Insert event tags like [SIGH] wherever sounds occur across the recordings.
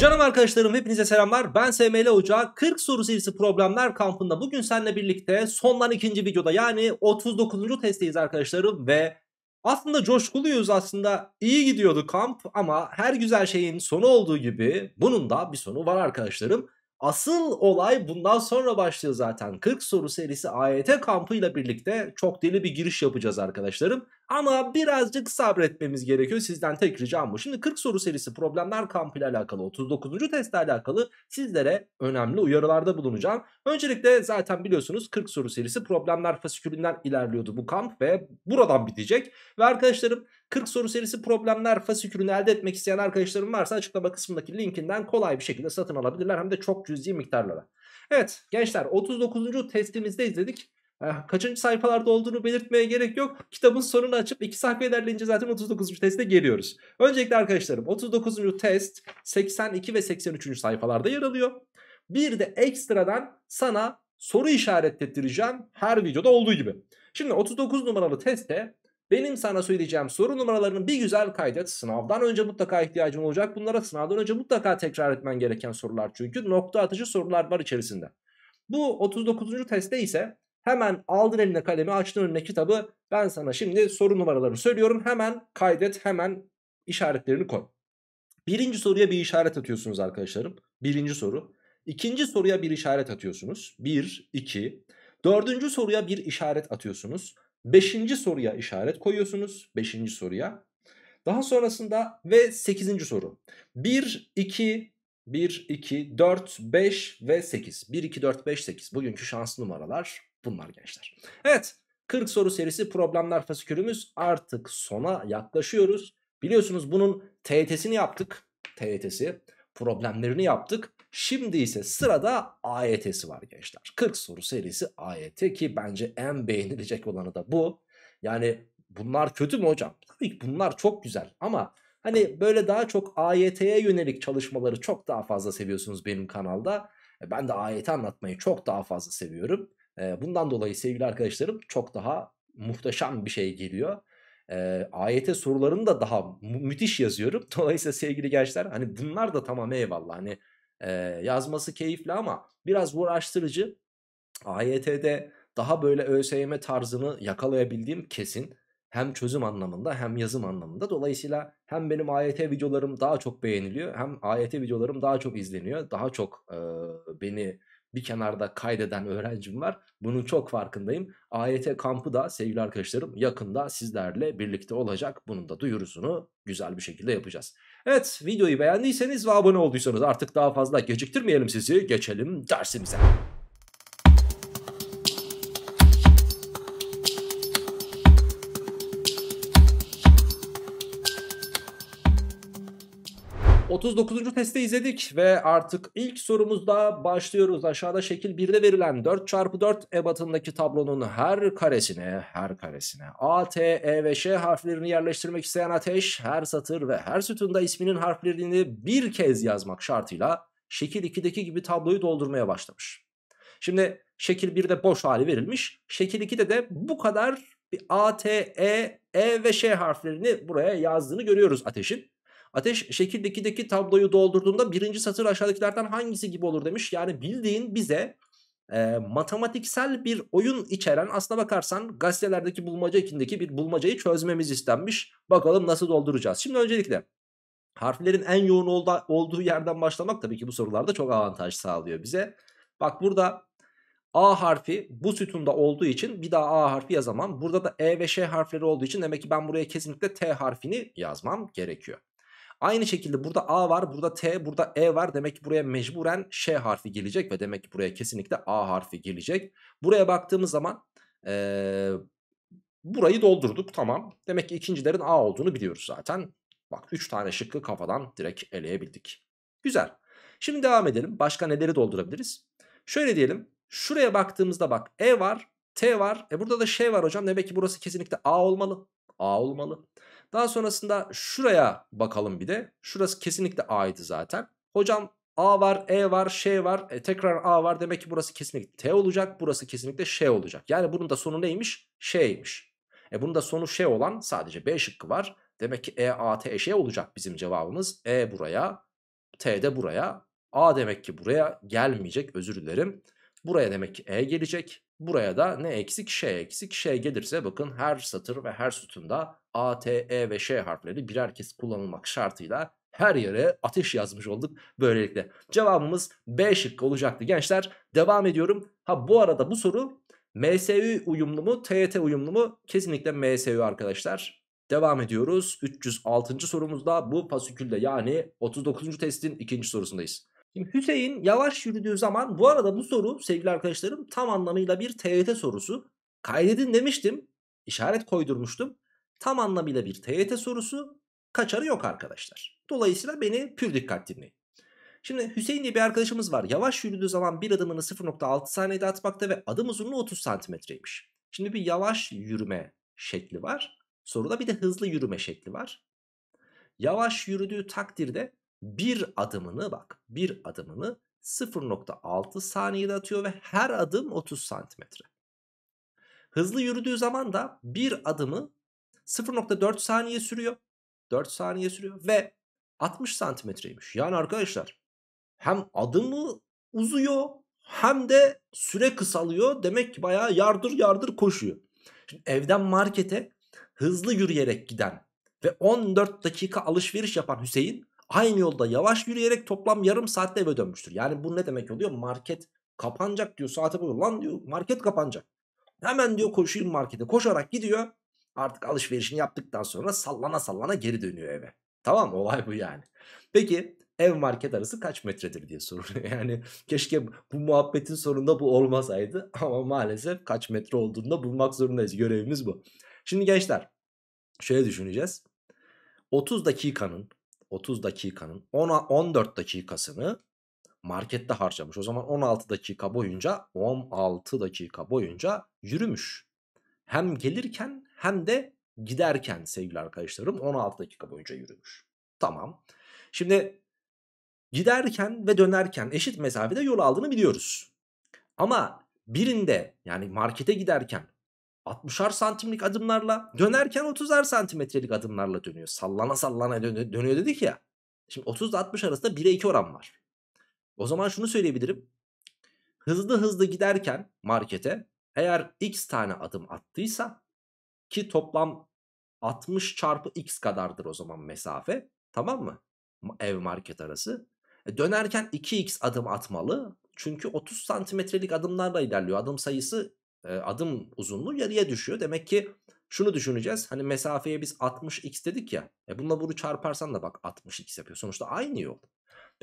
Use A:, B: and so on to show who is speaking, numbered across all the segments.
A: Canım arkadaşlarım hepinize selamlar. Ben SML Hoca. 40 soru serisi problemler kampında bugün seninle birlikte sondan ikinci videoda yani 39. testteyiz arkadaşlarım ve aslında coşkuluyuz aslında iyi gidiyordu kamp ama her güzel şeyin sonu olduğu gibi bunun da bir sonu var arkadaşlarım. Asıl olay bundan sonra başlıyor zaten. 40 soru serisi AYT kampıyla birlikte çok deli bir giriş yapacağız arkadaşlarım. Ama birazcık sabretmemiz gerekiyor sizden tek ricam bu. Şimdi 40 soru serisi problemler kampı ile alakalı 39. testle alakalı sizlere önemli uyarılarda bulunacağım. Öncelikle zaten biliyorsunuz 40 soru serisi problemler fasikülünden ilerliyordu bu kamp ve buradan bitecek. Ve arkadaşlarım 40 soru serisi problemler fasikülünü elde etmek isteyen arkadaşlarım varsa açıklama kısmındaki linkinden kolay bir şekilde satın alabilirler hem de çok cüzi miktarlara. Evet gençler 39. testimizde izledik kaçıncı sayfalarda olduğunu belirtmeye gerek yok. Kitabın sonunu açıp iki sayfa ilerleyince zaten 39. teste geliyoruz. Öncelikle arkadaşlarım 39. test 82 ve 83. sayfalarda yer alıyor. Bir de ekstradan sana soru işaret ettireceğim her videoda olduğu gibi. Şimdi 39 numaralı teste benim sana söyleyeceğim soru numaralarını bir güzel kaydet. Sınavdan önce mutlaka ihtiyacın olacak. Bunlara sınavdan önce mutlaka tekrar etmen gereken sorular çünkü nokta atışı sorular var içerisinde. Bu 39. testte ise Hemen aldın eline kalemi açtın önüne kitabı. Ben sana şimdi soru numaralarını söylüyorum. Hemen kaydet hemen işaretlerini koy. Birinci soruya bir işaret atıyorsunuz arkadaşlarım. Birinci soru. İkinci soruya bir işaret atıyorsunuz. Bir, iki. Dördüncü soruya bir işaret atıyorsunuz. Beşinci soruya işaret koyuyorsunuz. Beşinci soruya. Daha sonrasında ve sekizinci soru. Bir, iki, bir iki dört beş ve sekiz. Bir iki dört beş sekiz. Bugünkü şanslı numaralar bunlar gençler. Evet 40 soru serisi problemler fasikülümüz artık sona yaklaşıyoruz. Biliyorsunuz bunun TYT'sini yaptık. TYT'si problemlerini yaptık. Şimdi ise sırada AYT'si var gençler. 40 soru serisi AYT ki bence en beğenilecek olanı da bu. Yani bunlar kötü mü hocam? Tabii ki bunlar çok güzel ama hani böyle daha çok AYT'ye yönelik çalışmaları çok daha fazla seviyorsunuz benim kanalda. E, ben de AYT anlatmayı çok daha fazla seviyorum bundan dolayı sevgili arkadaşlarım çok daha muhteşem bir şey geliyor. E, AYT sorularını da daha mü müthiş yazıyorum. [LAUGHS] Dolayısıyla sevgili gençler hani bunlar da tamam eyvallah. Hani e, yazması keyifli ama biraz uğraştırıcı. AYT'de daha böyle ÖSYM tarzını yakalayabildiğim kesin. Hem çözüm anlamında hem yazım anlamında. Dolayısıyla hem benim AYT videolarım daha çok beğeniliyor hem AYT videolarım daha çok izleniyor. Daha çok e, beni bir kenarda kaydeden öğrencim var. Bunun çok farkındayım. AYT kampı da sevgili arkadaşlarım yakında sizlerle birlikte olacak. Bunun da duyurusunu güzel bir şekilde yapacağız. Evet videoyu beğendiyseniz ve abone olduysanız artık daha fazla geciktirmeyelim sizi. Geçelim dersimize. 39. testi izledik ve artık ilk sorumuzda başlıyoruz. Aşağıda şekil 1'de verilen 4x4 ebatındaki tablonun her karesine, her karesine A, T, E ve Ş harflerini yerleştirmek isteyen Ateş her satır ve her sütunda isminin harflerini bir kez yazmak şartıyla şekil 2'deki gibi tabloyu doldurmaya başlamış. Şimdi şekil 1'de boş hali verilmiş. Şekil 2'de de bu kadar bir A, T, E, E ve Ş harflerini buraya yazdığını görüyoruz Ateş'in. Ateş şekil tabloyu doldurduğunda birinci satır aşağıdakilerden hangisi gibi olur demiş. Yani bildiğin bize e, matematiksel bir oyun içeren aslına bakarsan gazetelerdeki bulmaca ikindeki bir bulmacayı çözmemiz istenmiş. Bakalım nasıl dolduracağız. Şimdi öncelikle harflerin en yoğun olduğu yerden başlamak tabii ki bu sorularda çok avantaj sağlıyor bize. Bak burada A harfi bu sütunda olduğu için bir daha A harfi yazamam. Burada da E ve Ş harfleri olduğu için demek ki ben buraya kesinlikle T harfini yazmam gerekiyor. Aynı şekilde burada A var, burada T, burada E var. Demek ki buraya mecburen Ş harfi gelecek ve demek ki buraya kesinlikle A harfi gelecek. Buraya baktığımız zaman ee, burayı doldurduk tamam. Demek ki ikincilerin A olduğunu biliyoruz zaten. Bak 3 tane şıkkı kafadan direkt eleyebildik. Güzel. Şimdi devam edelim. Başka neleri doldurabiliriz? Şöyle diyelim. Şuraya baktığımızda bak E var, T var. E burada da Ş var hocam. Demek ki burası kesinlikle A olmalı. A olmalı. Daha sonrasında şuraya bakalım bir de. Şurası kesinlikle A'ydı zaten. Hocam A var, E var, Ş var. E, tekrar A var. Demek ki burası kesinlikle T olacak. Burası kesinlikle Ş olacak. Yani bunun da sonu neymiş? Ş'ymiş. E bunun da sonu Ş olan sadece B şıkkı var. Demek ki E, A, T, e Ş olacak bizim cevabımız. E buraya, T de buraya. A demek ki buraya gelmeyecek özür dilerim. Buraya demek ki E gelecek. Buraya da ne eksik? Ş eksik. Ş gelirse bakın her satır ve her sütunda A, T, E ve Ş harfleri birer kez kullanılmak şartıyla her yere ateş yazmış olduk böylelikle. Cevabımız B şıkkı olacaktı gençler. Devam ediyorum. Ha bu arada bu soru MSÜ uyumlu mu TYT uyumlu mu? Kesinlikle MSÜ arkadaşlar. Devam ediyoruz. 306. sorumuzda bu fasikülde yani 39. testin ikinci sorusundayız. Şimdi Hüseyin yavaş yürüdüğü zaman bu arada bu soru sevgili arkadaşlarım tam anlamıyla bir TYT sorusu. Kaydedin demiştim. işaret koydurmuştum tam anlamıyla bir TYT e sorusu kaçarı yok arkadaşlar. Dolayısıyla beni pür dikkat dinleyin. Şimdi Hüseyin diye bir arkadaşımız var. Yavaş yürüdüğü zaman bir adımını 0.6 saniyede atmakta ve adım uzunluğu 30 santimetreymiş. Şimdi bir yavaş yürüme şekli var. Soruda bir de hızlı yürüme şekli var. Yavaş yürüdüğü takdirde bir adımını bak bir adımını 0.6 saniyede atıyor ve her adım 30 santimetre. Hızlı yürüdüğü zaman da bir adımı 0.4 saniye sürüyor. 4 saniye sürüyor ve 60 santimetreymiş. Yani arkadaşlar hem adımı uzuyor hem de süre kısalıyor. Demek ki bayağı yardır yardır koşuyor. Şimdi evden markete hızlı yürüyerek giden ve 14 dakika alışveriş yapan Hüseyin aynı yolda yavaş yürüyerek toplam yarım saatte eve dönmüştür. Yani bu ne demek oluyor? Market kapanacak diyor saate bakıyor. Lan diyor market kapanacak. Hemen diyor koşuyor markete. Koşarak gidiyor. Artık alışverişini yaptıktan sonra sallana sallana geri dönüyor eve. Tamam olay bu yani. Peki ev market arası kaç metredir diye soruluyor. [LAUGHS] Yani keşke bu muhabbetin sonunda bu olmasaydı [LAUGHS] ama maalesef kaç metre olduğunu da bulmak zorundayız. Görevimiz bu. Şimdi gençler şöyle düşüneceğiz. 30 dakikanın 30 dakikanın 10'a 14 dakikasını markette harcamış. O zaman 16 dakika boyunca 16 dakika boyunca yürümüş. Hem gelirken hem de giderken sevgili arkadaşlarım 16 dakika boyunca yürümüş. Tamam. Şimdi giderken ve dönerken eşit mesafede yol aldığını biliyoruz. Ama birinde yani markete giderken 60'ar santimlik adımlarla dönerken 30'ar santimetrelik adımlarla dönüyor. Sallana sallana dön dönüyor dedik ya. Şimdi 30 ile 60 arasında 1'e 2 oran var. O zaman şunu söyleyebilirim. Hızlı hızlı giderken markete eğer x tane adım attıysa ki toplam 60 çarpı x kadardır o zaman mesafe tamam mı? Ev market arası. E dönerken 2x adım atmalı. Çünkü 30 santimetrelik adımlarla ilerliyor. Adım sayısı e, adım uzunluğu yarıya düşüyor. Demek ki şunu düşüneceğiz. Hani mesafeye biz 60x dedik ya. E bununla bunu çarparsan da bak 60x yapıyor. Sonuçta aynı yol.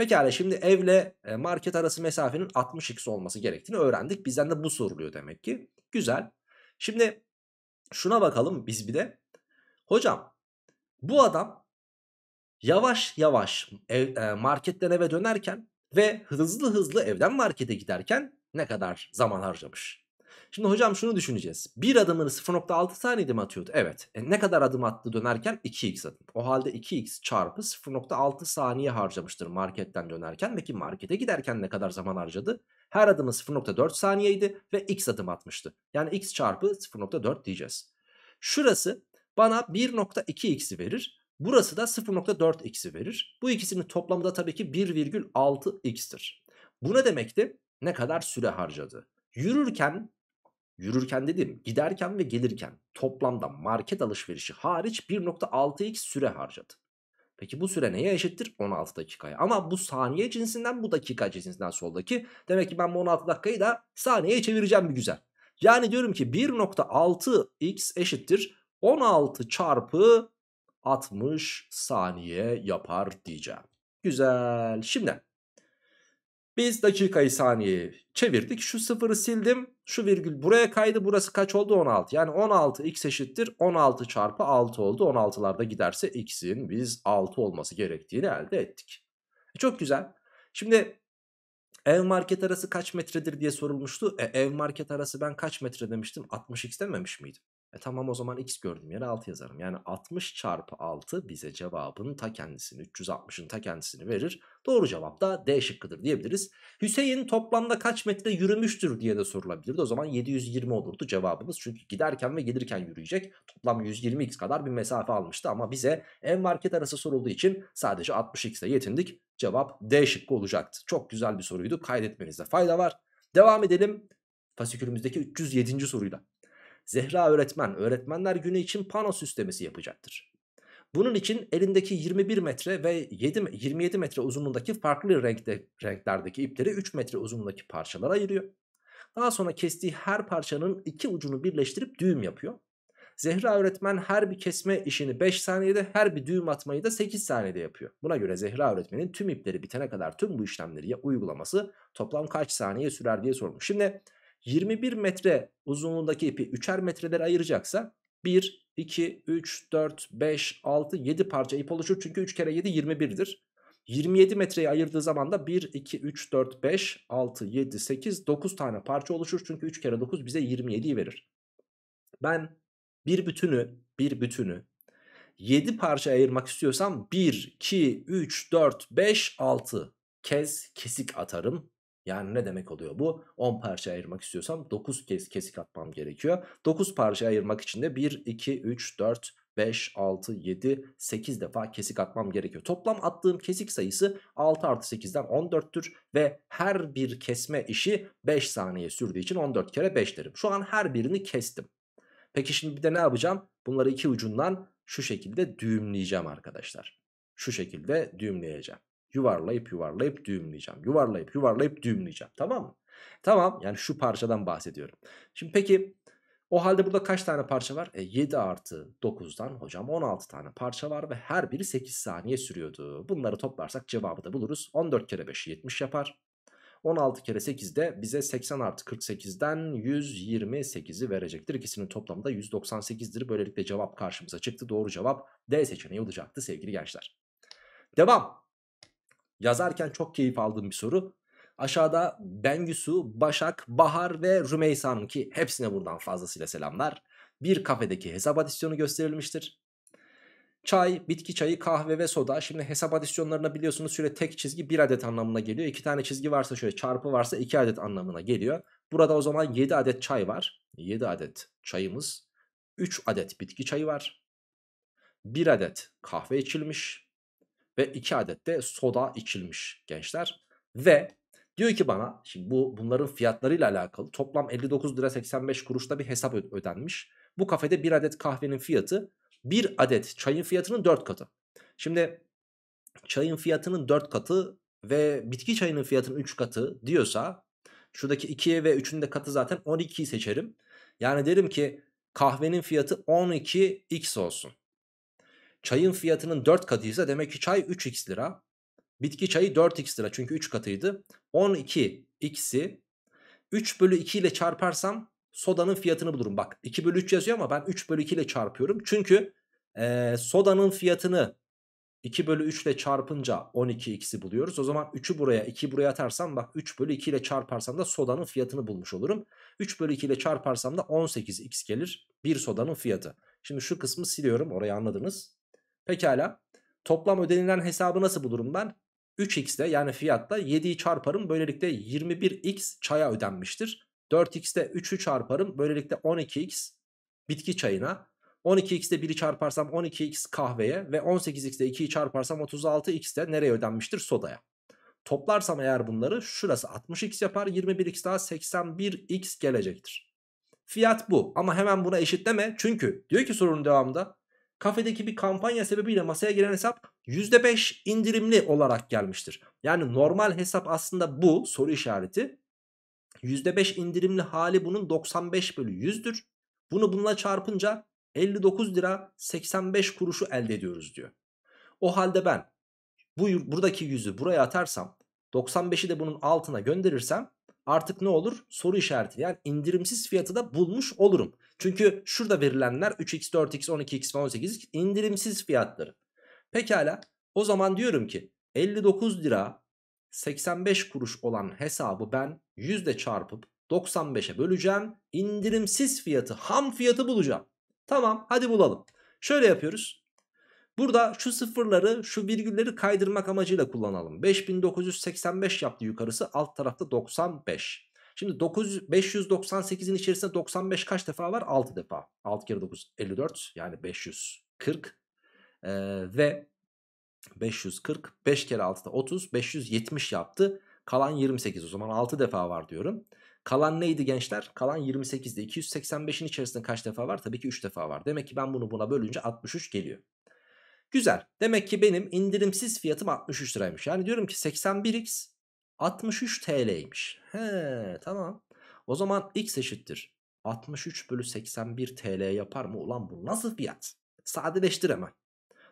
A: Pekala şimdi evle e, market arası mesafenin 60x olması gerektiğini öğrendik. Bizden de bu soruluyor demek ki. Güzel. Şimdi şuna bakalım biz bir de. Hocam bu adam yavaş yavaş ev, e, marketten eve dönerken ve hızlı hızlı evden markete giderken ne kadar zaman harcamış? Şimdi hocam şunu düşüneceğiz. Bir adımını 0.6 saniyede mi atıyordu? Evet. E ne kadar adım attı dönerken? 2x adım. O halde 2x çarpı 0.6 saniye harcamıştır marketten dönerken. Peki markete giderken ne kadar zaman harcadı? Her adımı 0.4 saniyeydi ve x adım atmıştı. Yani x çarpı 0.4 diyeceğiz. Şurası bana 1.2x'i verir. Burası da 0.4x'i verir. Bu ikisinin toplamı da tabii ki 1,6x'tir. Bu ne demekti? Ne kadar süre harcadı? Yürürken Yürürken dedim giderken ve gelirken toplamda market alışverişi hariç 1.6x süre harcadı. Peki bu süre neye eşittir? 16 dakikaya. Ama bu saniye cinsinden bu dakika cinsinden soldaki. Demek ki ben bu 16 dakikayı da saniyeye çevireceğim bir güzel. Yani diyorum ki 1.6x eşittir 16 çarpı 60 saniye yapar diyeceğim. Güzel. Şimdi biz dakikayı saniye çevirdik. Şu sıfırı sildim. Şu virgül buraya kaydı burası kaç oldu 16. Yani 16 x eşittir 16 çarpı 6 oldu. 16'larda giderse x'in biz 6 olması gerektiğini elde ettik. E çok güzel. Şimdi ev market arası kaç metredir diye sorulmuştu. E, ev market arası ben kaç metre demiştim 60x dememiş miydim? E tamam o zaman x gördüğüm yere 6 yazarım. Yani 60 çarpı 6 bize cevabın ta kendisini 360'ın ta kendisini verir. Doğru cevap da D şıkkıdır diyebiliriz. Hüseyin toplamda kaç metre yürümüştür diye de sorulabilirdi. O zaman 720 olurdu cevabımız. Çünkü giderken ve gelirken yürüyecek. Toplam 120x kadar bir mesafe almıştı ama bize en market arası sorulduğu için sadece 60x ile yetindik. Cevap D şıkkı olacaktı. Çok güzel bir soruydu. Kaydetmenizde fayda var. Devam edelim fasikülümüzdeki 307. soruyla. Zehra öğretmen öğretmenler günü için pano süslemesi yapacaktır. Bunun için elindeki 21 metre ve 7, 27 metre uzunluğundaki farklı renkte, renklerdeki ipleri 3 metre uzunluğundaki parçalara ayırıyor. Daha sonra kestiği her parçanın iki ucunu birleştirip düğüm yapıyor. Zehra öğretmen her bir kesme işini 5 saniyede her bir düğüm atmayı da 8 saniyede yapıyor. Buna göre Zehra öğretmenin tüm ipleri bitene kadar tüm bu işlemleri uygulaması toplam kaç saniye sürer diye sormuş. Şimdi 21 metre uzunluğundaki ipi 3'er metreler ayıracaksa 1, 2, 3, 4, 5, 6, 7 parça ip oluşur. Çünkü 3 kere 7 21'dir. 27 metreyi ayırdığı zaman da 1, 2, 3, 4, 5, 6, 7, 8, 9 tane parça oluşur. Çünkü 3 kere 9 bize 27'yi verir. Ben bir bütünü, bir bütünü 7 parça ayırmak istiyorsam 1, 2, 3, 4, 5, 6 kez kesik atarım. Yani ne demek oluyor bu? 10 parça ayırmak istiyorsam 9 kez kesik atmam gerekiyor. 9 parça ayırmak için de 1, 2, 3, 4, 5, 6, 7, 8 defa kesik atmam gerekiyor. Toplam attığım kesik sayısı 6 artı 8'den 14'tür ve her bir kesme işi 5 saniye sürdüğü için 14 kere 5 derim. Şu an her birini kestim. Peki şimdi bir de ne yapacağım? Bunları iki ucundan şu şekilde düğümleyeceğim arkadaşlar. Şu şekilde düğümleyeceğim yuvarlayıp yuvarlayıp düğümleyeceğim. Yuvarlayıp yuvarlayıp düğümleyeceğim. Tamam mı? Tamam yani şu parçadan bahsediyorum. Şimdi peki o halde burada kaç tane parça var? E, 7 artı 9'dan hocam 16 tane parça var ve her biri 8 saniye sürüyordu. Bunları toplarsak cevabı da buluruz. 14 kere 5 70 yapar. 16 kere 8 de bize 80 artı 48'den 128'i verecektir. İkisinin toplamı da 198'dir. Böylelikle cevap karşımıza çıktı. Doğru cevap D seçeneği olacaktı sevgili gençler. Devam. Yazarken çok keyif aldığım bir soru. Aşağıda Bengüsü, Başak, Bahar ve Rümeysa'nın ki hepsine buradan fazlasıyla selamlar. Bir kafedeki hesap adisyonu gösterilmiştir. Çay, bitki çayı, kahve ve soda. Şimdi hesap adisyonlarına biliyorsunuz şöyle tek çizgi bir adet anlamına geliyor. İki tane çizgi varsa şöyle çarpı varsa iki adet anlamına geliyor. Burada o zaman 7 adet çay var. 7 adet çayımız. 3 adet bitki çayı var. 1 adet kahve içilmiş ve 2 adet de soda içilmiş gençler. Ve diyor ki bana şimdi bu bunların fiyatlarıyla alakalı toplam 59 lira 85 kuruşta bir hesap ödenmiş. Bu kafede bir adet kahvenin fiyatı bir adet çayın fiyatının 4 katı. Şimdi çayın fiyatının 4 katı ve bitki çayının fiyatının 3 katı diyorsa şuradaki 2'ye ve 3'ün de katı zaten 12'yi seçerim. Yani derim ki kahvenin fiyatı 12x olsun. Çayın fiyatının 4 katıysa demek ki çay 3x lira. Bitki çayı 4x lira çünkü 3 katıydı. 12x'i 3 bölü 2 ile çarparsam sodanın fiyatını bulurum. Bak 2 bölü 3 yazıyor ama ben 3 bölü 2 ile çarpıyorum. Çünkü e, sodanın fiyatını 2 bölü 3 ile çarpınca 12x'i buluyoruz. O zaman 3'ü buraya 2'yi buraya atarsam bak 3 bölü 2 ile çarparsam da sodanın fiyatını bulmuş olurum. 3 bölü 2 ile çarparsam da 18x gelir bir sodanın fiyatı. Şimdi şu kısmı siliyorum orayı anladınız. Pekala. Toplam ödenilen hesabı nasıl bulurum ben? 3x'de yani fiyatta 7'yi çarparım. Böylelikle 21x çaya ödenmiştir. 4x'de 3'ü çarparım. Böylelikle 12x bitki çayına. 12x'de 1'i çarparsam 12x kahveye ve 18x'de 2'yi çarparsam 36x'de nereye ödenmiştir? Sodaya. Toplarsam eğer bunları şurası 60x yapar 21x daha 81x gelecektir. Fiyat bu ama hemen buna eşitleme çünkü diyor ki sorunun devamında kafedeki bir kampanya sebebiyle masaya gelen hesap %5 indirimli olarak gelmiştir. Yani normal hesap aslında bu soru işareti. %5 indirimli hali bunun 95 bölü 100'dür. Bunu bununla çarpınca 59 lira 85 kuruşu elde ediyoruz diyor. O halde ben bu buradaki yüzü buraya atarsam 95'i de bunun altına gönderirsem artık ne olur? Soru işareti. Yani indirimsiz fiyatı da bulmuş olurum. Çünkü şurada verilenler 3x, 4x, 12x 18x indirimsiz fiyatları. Pekala o zaman diyorum ki 59 lira 85 kuruş olan hesabı ben yüzde çarpıp 95'e böleceğim. İndirimsiz fiyatı ham fiyatı bulacağım. Tamam hadi bulalım. Şöyle yapıyoruz. Burada şu sıfırları şu virgülleri kaydırmak amacıyla kullanalım. 5985 yaptı yukarısı alt tarafta 95. Şimdi 9, 598'in içerisinde 95 kaç defa var? 6 defa. 6 kere 9 54 yani 540 ee, ve 540 5 kere 6 da 30 570 yaptı. Kalan 28 o zaman 6 defa var diyorum. Kalan neydi gençler? Kalan 28'de 285'in içerisinde kaç defa var? Tabii ki 3 defa var. Demek ki ben bunu buna bölünce 63 geliyor. Güzel. Demek ki benim indirimsiz fiyatım 63 liraymış. Yani diyorum ki 81x 63 TL'ymiş. He tamam. O zaman x eşittir. 63 bölü 81 TL yapar mı? Ulan bu nasıl fiyat? Sadeleştir hemen.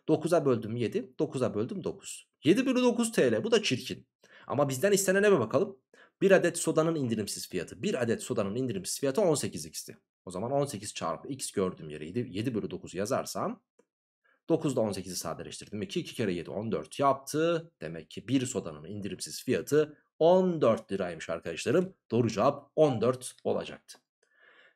A: 9'a böldüm 7. 9'a böldüm 9. 7 bölü 9 TL. Bu da çirkin. Ama bizden istenene bakalım. Bir adet sodanın indirimsiz fiyatı. Bir adet sodanın indirimsiz fiyatı 18x'ti. O zaman 18 çarpı x gördüğüm yere 7 bölü 9 yazarsam 9 ile 18'i sadeleştirdim. 2, 2 kere 7 14 yaptı. Demek ki bir sodanın indirimsiz fiyatı 14 liraymış arkadaşlarım. Doğru cevap 14 olacaktı.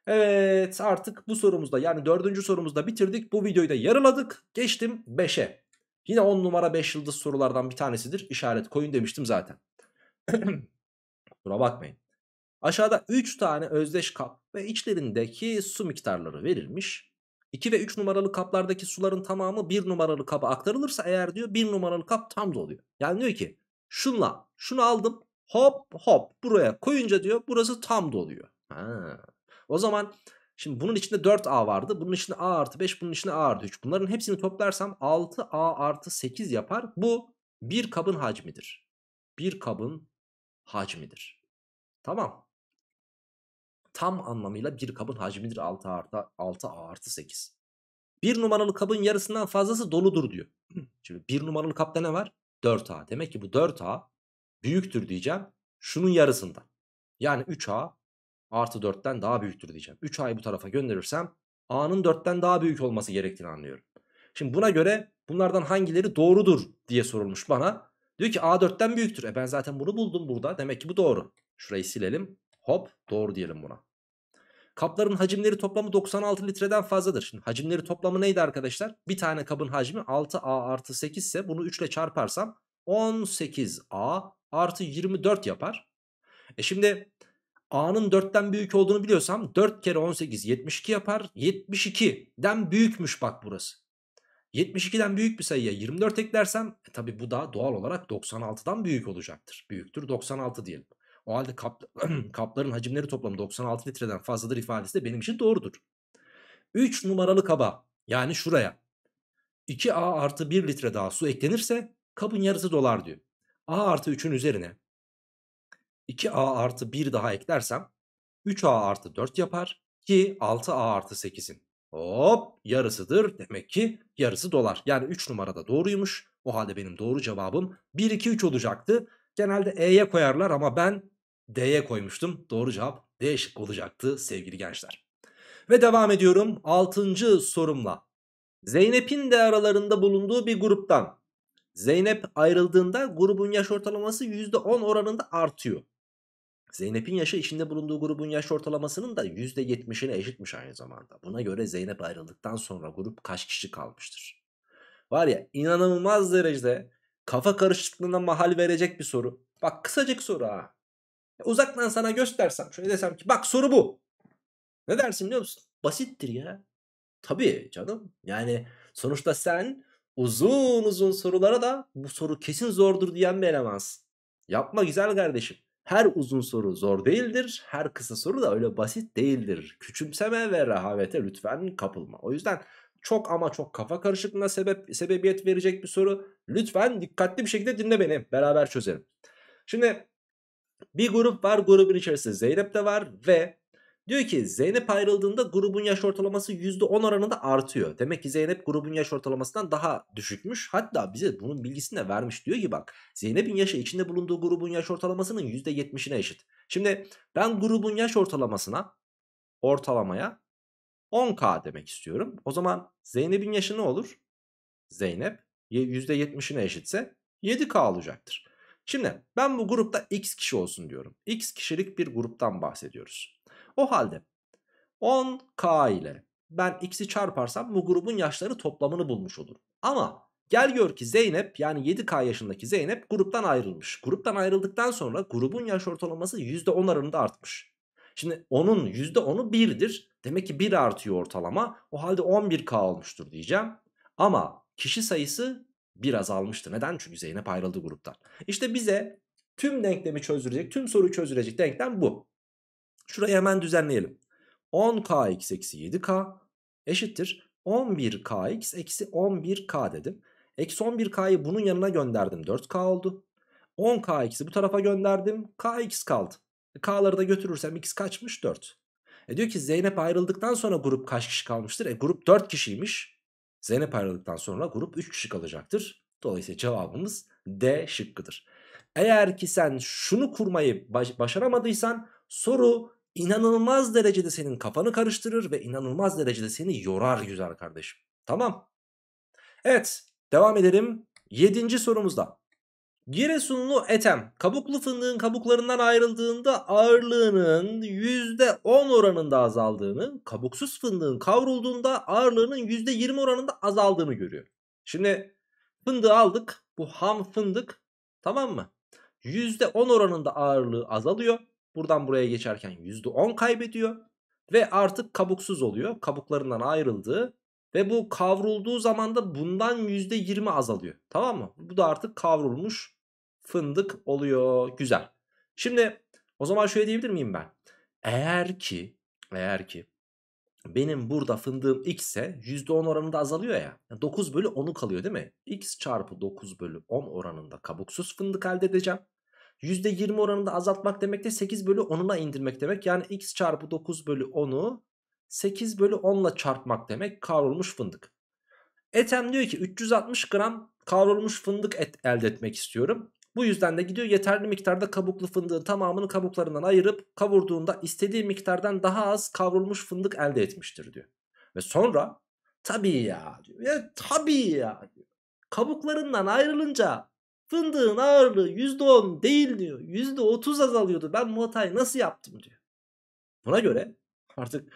A: Evet artık bu sorumuzda yani dördüncü sorumuzda bitirdik. Bu videoyu da yarıladık. Geçtim 5'e. Yine 10 numara 5 yıldız sorulardan bir tanesidir. İşaret koyun demiştim zaten. [CLEARS THROAT] Buna bakmayın. Aşağıda 3 tane özdeş kap ve içlerindeki su miktarları verilmiş. 2 ve 3 numaralı kaplardaki suların tamamı 1 numaralı kaba aktarılırsa eğer diyor 1 numaralı kap tam doluyor. Yani diyor ki şunla şunu aldım hop hop buraya koyunca diyor burası tam doluyor. Ha. O zaman şimdi bunun içinde 4A vardı. Bunun içinde A artı 5 bunun içinde A artı 3. Bunların hepsini toplarsam 6A artı 8 yapar. Bu bir kabın hacmidir. Bir kabın hacmidir. Tamam tam anlamıyla bir kabın hacmidir 6 artı, 6 A artı 8. Bir numaralı kabın yarısından fazlası doludur diyor. [CLEARS THROAT] Şimdi bir numaralı kapta ne var? 4A. Demek ki bu 4A büyüktür diyeceğim. Şunun yarısında. Yani 3A artı 4'ten daha büyüktür diyeceğim. 3A'yı bu tarafa gönderirsem A'nın 4'ten daha büyük olması gerektiğini anlıyorum. Şimdi buna göre bunlardan hangileri doğrudur diye sorulmuş bana. Diyor ki A4'ten büyüktür. E ben zaten bunu buldum burada. Demek ki bu doğru. Şurayı silelim. Hop doğru diyelim buna. Kapların hacimleri toplamı 96 litreden fazladır. Şimdi hacimleri toplamı neydi arkadaşlar? Bir tane kabın hacmi 6A artı 8 ise bunu 3 ile çarparsam 18A artı 24 yapar. E şimdi A'nın 4'ten büyük olduğunu biliyorsam 4 kere 18 72 yapar. 72'den büyükmüş bak burası. 72'den büyük bir sayıya 24 eklersem e tabi bu da doğal olarak 96'dan büyük olacaktır. Büyüktür 96 diyelim. O halde kap, [CLEARS THROAT] kapların hacimleri toplamı 96 litreden fazladır ifadesi de benim için doğrudur. 3 numaralı kaba yani şuraya 2A artı 1 litre daha su eklenirse kabın yarısı dolar diyor. A artı 3'ün üzerine 2A artı 1 daha eklersem 3A artı 4 yapar ki 6A artı 8'in. Hop yarısıdır demek ki yarısı dolar. Yani 3 numarada doğruymuş. O halde benim doğru cevabım 1, 2, 3 olacaktı. Genelde E'ye koyarlar ama ben D'ye koymuştum. Doğru cevap D şıkkı olacaktı sevgili gençler. Ve devam ediyorum 6. sorumla. Zeynep'in de aralarında bulunduğu bir gruptan Zeynep ayrıldığında grubun yaş ortalaması %10 oranında artıyor. Zeynep'in yaşı içinde bulunduğu grubun yaş ortalamasının da %70'ine eşitmiş aynı zamanda. Buna göre Zeynep ayrıldıktan sonra grup kaç kişi kalmıştır? Var ya inanılmaz derecede kafa karışıklığına mahal verecek bir soru. Bak kısacık soru ha. Uzaktan sana göstersem şöyle desem ki bak soru bu. Ne dersin biliyor musun? Basittir ya. Tabii canım. Yani sonuçta sen uzun uzun sorulara da bu soru kesin zordur diyen bir elemansın. Yapma güzel kardeşim. Her uzun soru zor değildir. Her kısa soru da öyle basit değildir. Küçümseme ve rehavete lütfen kapılma. O yüzden çok ama çok kafa karışıklığına sebep, sebebiyet verecek bir soru. Lütfen dikkatli bir şekilde dinle beni. Beraber çözelim. Şimdi bir grup var grubun içerisinde Zeynep de var ve diyor ki Zeynep ayrıldığında grubun yaş ortalaması %10 oranında artıyor. Demek ki Zeynep grubun yaş ortalamasından daha düşükmüş. Hatta bize bunun bilgisini de vermiş diyor ki bak Zeynep'in yaşı içinde bulunduğu grubun yaş ortalamasının %70'ine eşit. Şimdi ben grubun yaş ortalamasına ortalamaya 10K demek istiyorum. O zaman Zeynep'in yaşı ne olur? Zeynep %70'ine eşitse 7K olacaktır. Şimdi ben bu grupta x kişi olsun diyorum. x kişilik bir gruptan bahsediyoruz. O halde 10k ile ben x'i çarparsam bu grubun yaşları toplamını bulmuş olurum. Ama gel gör ki Zeynep yani 7k yaşındaki Zeynep gruptan ayrılmış. Gruptan ayrıldıktan sonra grubun yaş ortalaması %10 oranında artmış. Şimdi onun %10'u 1'dir. Demek ki 1 artıyor ortalama. O halde 11k olmuştur diyeceğim. Ama kişi sayısı biraz almıştı. Neden? Çünkü Zeynep ayrıldı gruptan. İşte bize tüm denklemi çözdürecek, tüm soruyu çözdürecek denklem bu. Şurayı hemen düzenleyelim. 10kx eksi 7k eşittir 11kx eksi 11k dedim. Eksi 11k'yı bunun yanına gönderdim 4k oldu. 10kx'i bu tarafa gönderdim kx kaldı. E, k'ları da götürürsem x kaçmış 4. E diyor ki Zeynep ayrıldıktan sonra grup kaç kişi kalmıştır? E grup 4 kişiymiş. Zeynep ayrıldıktan sonra grup 3 kişi kalacaktır. Dolayısıyla cevabımız D şıkkıdır. Eğer ki sen şunu kurmayı baş başaramadıysan soru inanılmaz derecede senin kafanı karıştırır ve inanılmaz derecede seni yorar güzel kardeşim. Tamam. Evet devam edelim 7. sorumuzda. Giresunlu Etem kabuklu fındığın kabuklarından ayrıldığında ağırlığının %10 oranında azaldığını, kabuksuz fındığın kavrulduğunda ağırlığının %20 oranında azaldığını görüyor. Şimdi fındığı aldık. Bu ham fındık tamam mı? %10 oranında ağırlığı azalıyor. Buradan buraya geçerken %10 kaybediyor. Ve artık kabuksuz oluyor. Kabuklarından ayrıldı. Ve bu kavrulduğu zaman da bundan %20 azalıyor. Tamam mı? Bu da artık kavrulmuş fındık oluyor. Güzel. Şimdi o zaman şöyle diyebilir miyim ben? Eğer ki eğer ki benim burada fındığım x ise %10 oranında azalıyor ya. 9 bölü 10'u kalıyor değil mi? x çarpı 9 bölü 10 oranında kabuksuz fındık elde edeceğim. %20 oranında azaltmak demek de 8 bölü 10'una indirmek demek. Yani x çarpı 9 bölü 10'u 8 bölü 10 ile çarpmak demek kavrulmuş fındık. Etem diyor ki 360 gram kavrulmuş fındık et elde etmek istiyorum. Bu yüzden de gidiyor yeterli miktarda kabuklu fındığın tamamını kabuklarından ayırıp kavurduğunda istediği miktardan daha az kavrulmuş fındık elde etmiştir diyor. Ve sonra tabii ya diyor. Ya tabii ya diyor. Kabuklarından ayrılınca fındığın ağırlığı %10 değil diyor. %30 azalıyordu. Ben bu hatayı nasıl yaptım diyor. Buna göre artık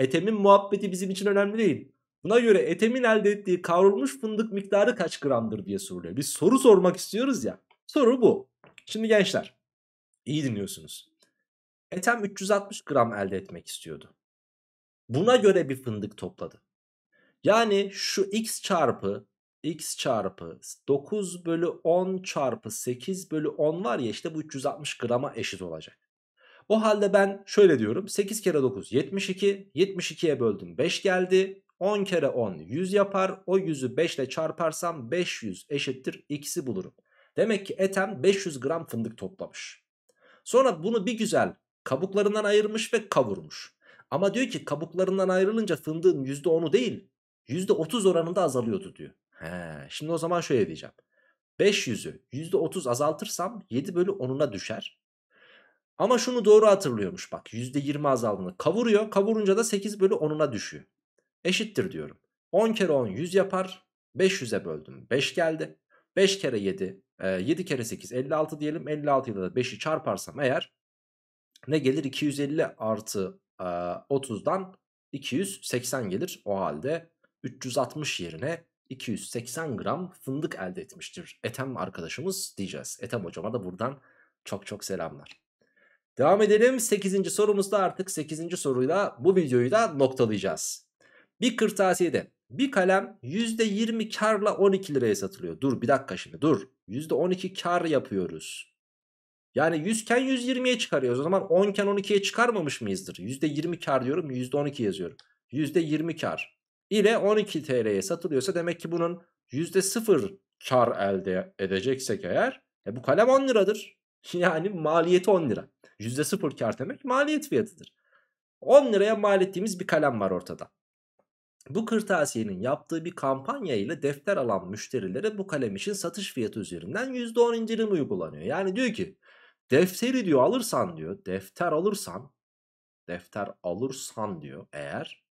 A: Etemin muhabbeti bizim için önemli değil. Buna göre etemin elde ettiği kavrulmuş fındık miktarı kaç gramdır diye soruluyor. Biz soru sormak istiyoruz ya. Soru bu. Şimdi gençler iyi dinliyorsunuz. Etem 360 gram elde etmek istiyordu. Buna göre bir fındık topladı. Yani şu x çarpı x çarpı 9 bölü 10 çarpı 8 bölü 10 var ya işte bu 360 grama eşit olacak. O halde ben şöyle diyorum 8 kere 9 72 72'ye böldüm 5 geldi 10 kere 10 100 yapar o 100'ü 5 ile çarparsam 500 eşittir x'i bulurum. Demek ki Ethem 500 gram fındık toplamış. Sonra bunu bir güzel kabuklarından ayırmış ve kavurmuş. Ama diyor ki kabuklarından ayrılınca fındığın %10'u değil %30 oranında azalıyordu diyor. He, şimdi o zaman şöyle diyeceğim. 500'ü %30 azaltırsam 7 bölü 10'una düşer. Ama şunu doğru hatırlıyormuş bak %20 azaldığını kavuruyor. Kavurunca da 8 bölü 10'una düşüyor. Eşittir diyorum. 10 kere 10 100 yapar. 500'e böldüm 5 geldi. 5 kere 7 7 e, kere 8 56 diyelim. 56 ile de 5'i çarparsam eğer ne gelir? 250 artı 30'dan e, 280 gelir. O halde 360 yerine 280 gram fındık elde etmiştir. Etem arkadaşımız diyeceğiz. Etem hocama da buradan çok çok selamlar. Devam edelim 8. sorumuzda artık 8. soruyla bu videoyu da noktalayacağız. Bir kırtasiyede bir kalem %20 karla 12 liraya satılıyor. Dur bir dakika şimdi dur. %12 kar yapıyoruz. Yani 100 iken 120'ye çıkarıyoruz. O zaman 10 iken 12'ye çıkarmamış mıyızdır? %20 kar diyorum %12 yazıyorum. %20 kar ile 12 TL'ye satılıyorsa demek ki bunun %0 kar elde edeceksek eğer e bu kalem 10 liradır. [LAUGHS] Yani maliyeti 10 lira. %0 kar demek maliyet fiyatıdır. 10 liraya mal ettiğimiz bir kalem var ortada. Bu kırtasiyenin yaptığı bir kampanya ile defter alan müşterilere bu kalem için satış fiyatı üzerinden %10 indirim uygulanıyor. Yani diyor ki defteri diyor alırsan diyor defter alırsan defter alırsan diyor eğer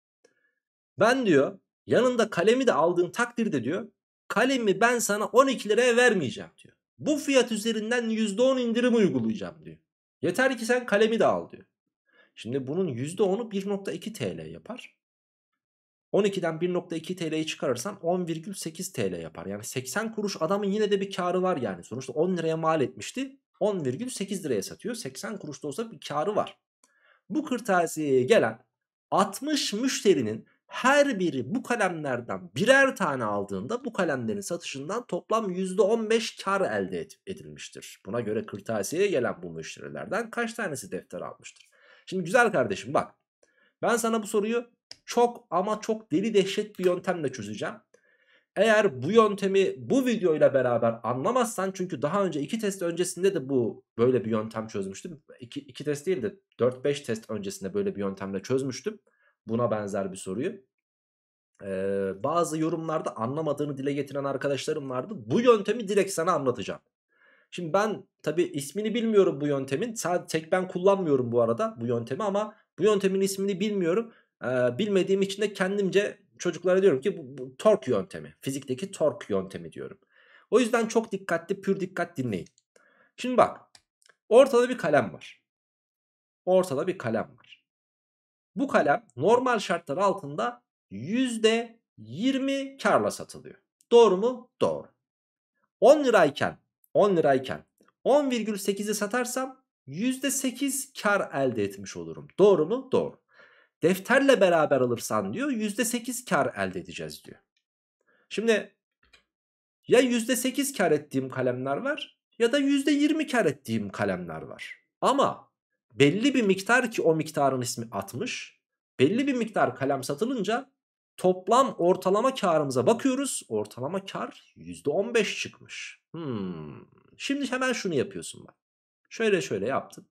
A: ben diyor yanında kalemi de aldığın takdirde diyor kalemi ben sana 12 liraya vermeyeceğim diyor. Bu fiyat üzerinden %10 indirim uygulayacağım diyor. Yeter ki sen kalemi de al diyor. Şimdi bunun %10'u 1.2 TL yapar. 12'den 1.2 TL'yi çıkarırsan 10,8 TL yapar. Yani 80 kuruş adamın yine de bir karı var yani. Sonuçta 10 liraya mal etmişti. 10,8 liraya satıyor. 80 kuruş da olsa bir karı var. Bu kırtasiyeye gelen 60 müşterinin her biri bu kalemlerden birer tane aldığında bu kalemlerin satışından toplam %15 kar elde edilmiştir. Buna göre kırtasiyeye gelen bu müşterilerden kaç tanesi defter almıştır? Şimdi güzel kardeşim bak ben sana bu soruyu çok ama çok deli dehşet bir yöntemle çözeceğim. Eğer bu yöntemi bu videoyla beraber anlamazsan çünkü daha önce iki test öncesinde de bu böyle bir yöntem çözmüştüm. İki, iki test değil de 4-5 test öncesinde böyle bir yöntemle çözmüştüm. Buna benzer bir soruyu. Ee, bazı yorumlarda anlamadığını dile getiren arkadaşlarım vardı. Bu yöntemi direkt sana anlatacağım. Şimdi ben tabi ismini bilmiyorum bu yöntemin. Sadece tek ben kullanmıyorum bu arada bu yöntemi ama bu yöntemin ismini bilmiyorum. Ee, bilmediğim için de kendimce çocuklara diyorum ki bu, bu tork yöntemi. Fizikteki tork yöntemi diyorum. O yüzden çok dikkatli pür dikkat dinleyin. Şimdi bak ortada bir kalem var. Ortada bir kalem var. Bu kalem normal şartlar altında %20 karla satılıyor. Doğru mu? Doğru. 10 lirayken 10 lirayken 10,8'i satarsam %8 kar elde etmiş olurum. Doğru mu? Doğru. Defterle beraber alırsan diyor %8 kar elde edeceğiz diyor. Şimdi ya %8 kar ettiğim kalemler var ya da %20 kar ettiğim kalemler var. Ama belli bir miktar ki o miktarın ismi 60 belli bir miktar kalem satılınca toplam ortalama karımıza bakıyoruz ortalama kar %15 çıkmış. Hmm. Şimdi hemen şunu yapıyorsun bak şöyle şöyle yaptın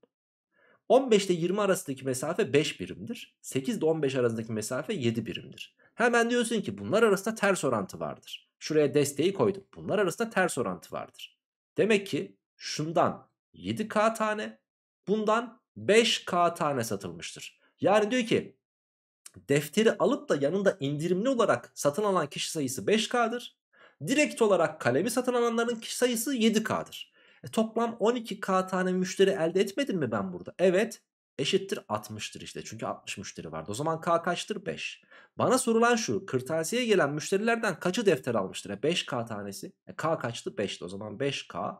A: 15 ile 20 arasındaki mesafe 5 birimdir 8 ile 15 arasındaki mesafe 7 birimdir. Hemen diyorsun ki bunlar arasında ters orantı vardır. Şuraya desteği koydum. Bunlar arasında ters orantı vardır. Demek ki şundan 7K tane bundan 5K tane satılmıştır. Yani diyor ki defteri alıp da yanında indirimli olarak satın alan kişi sayısı 5K'dır. Direkt olarak kalemi satın alanların kişi sayısı 7K'dır. E, toplam 12K tane müşteri elde etmedim mi ben burada? Evet eşittir 60'tır işte. Çünkü 60 müşteri vardı. O zaman K kaçtır? 5. Bana sorulan şu. Kırtasiyeye gelen müşterilerden kaçı defter almıştır? E 5K tanesi. E K kaçtı? 5'ti. O zaman 5K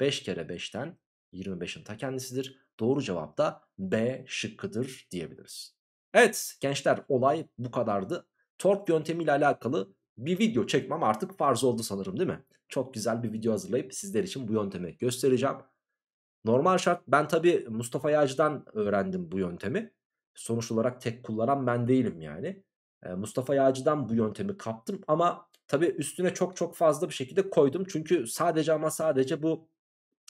A: 5 kere 5'ten 25'in ta kendisidir. Doğru cevap da B şıkkıdır diyebiliriz. Evet gençler olay bu kadardı. Tork yöntemiyle alakalı bir video çekmem artık farz oldu sanırım değil mi? Çok güzel bir video hazırlayıp sizler için bu yöntemi göstereceğim. Normal şart ben tabi Mustafa Yağcı'dan öğrendim bu yöntemi. Sonuç olarak tek kullanan ben değilim yani. Ee, Mustafa Yağcı'dan bu yöntemi kaptım ama tabi üstüne çok çok fazla bir şekilde koydum. Çünkü sadece ama sadece bu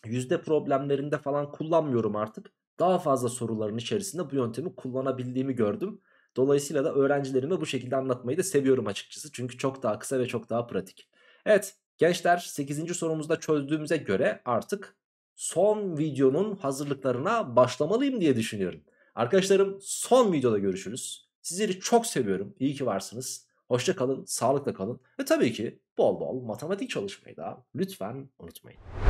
A: yüzde problemlerinde falan kullanmıyorum artık. Daha fazla soruların içerisinde bu yöntemi kullanabildiğimi gördüm. Dolayısıyla da öğrencilerime bu şekilde anlatmayı da seviyorum açıkçası. Çünkü çok daha kısa ve çok daha pratik. Evet gençler 8. sorumuzda çözdüğümüze göre artık son videonun hazırlıklarına başlamalıyım diye düşünüyorum. Arkadaşlarım son videoda görüşürüz. Sizleri çok seviyorum. İyi ki varsınız. Hoşça kalın, sağlıkla kalın ve tabii ki bol bol matematik çalışmayı da lütfen unutmayın.